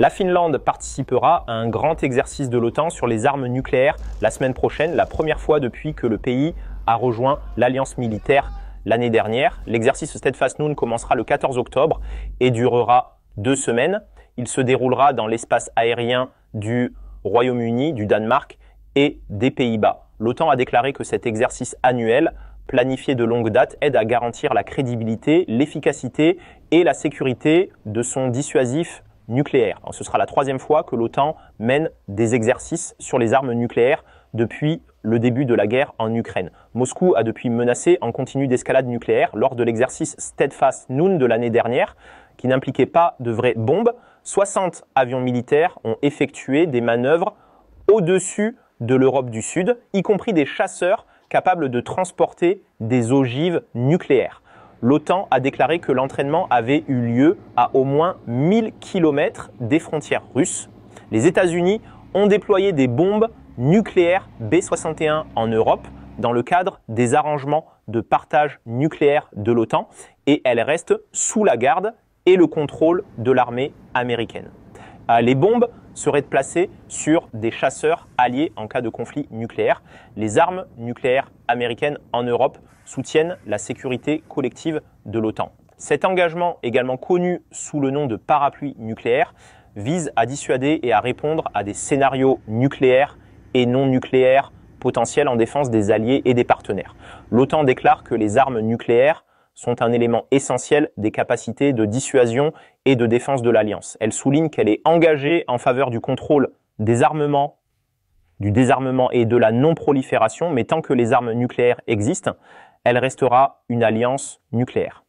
La Finlande participera à un grand exercice de l'OTAN sur les armes nucléaires la semaine prochaine, la première fois depuis que le pays a rejoint l'alliance militaire l'année dernière. L'exercice Steadfast Noon commencera le 14 octobre et durera deux semaines. Il se déroulera dans l'espace aérien du Royaume-Uni, du Danemark et des Pays-Bas. L'OTAN a déclaré que cet exercice annuel, planifié de longue date, aide à garantir la crédibilité, l'efficacité et la sécurité de son dissuasif Nucléaire. ce sera la troisième fois que l'OTAN mène des exercices sur les armes nucléaires depuis le début de la guerre en Ukraine. Moscou a depuis menacé en continu d'escalade nucléaire lors de l'exercice Steadfast Noon de l'année dernière, qui n'impliquait pas de vraies bombes. 60 avions militaires ont effectué des manœuvres au-dessus de l'Europe du Sud, y compris des chasseurs capables de transporter des ogives nucléaires l'OTAN a déclaré que l'entraînement avait eu lieu à au moins 1000 km des frontières russes. Les États-Unis ont déployé des bombes nucléaires B-61 en Europe dans le cadre des arrangements de partage nucléaire de l'OTAN et elles restent sous la garde et le contrôle de l'armée américaine. Euh, les bombes serait de placer sur des chasseurs alliés en cas de conflit nucléaire. Les armes nucléaires américaines en Europe soutiennent la sécurité collective de l'OTAN. Cet engagement, également connu sous le nom de parapluie nucléaire, vise à dissuader et à répondre à des scénarios nucléaires et non nucléaires potentiels en défense des alliés et des partenaires. L'OTAN déclare que les armes nucléaires sont un élément essentiel des capacités de dissuasion et de défense de l'Alliance. Elle souligne qu'elle est engagée en faveur du contrôle des armements, du désarmement et de la non-prolifération, mais tant que les armes nucléaires existent, elle restera une alliance nucléaire.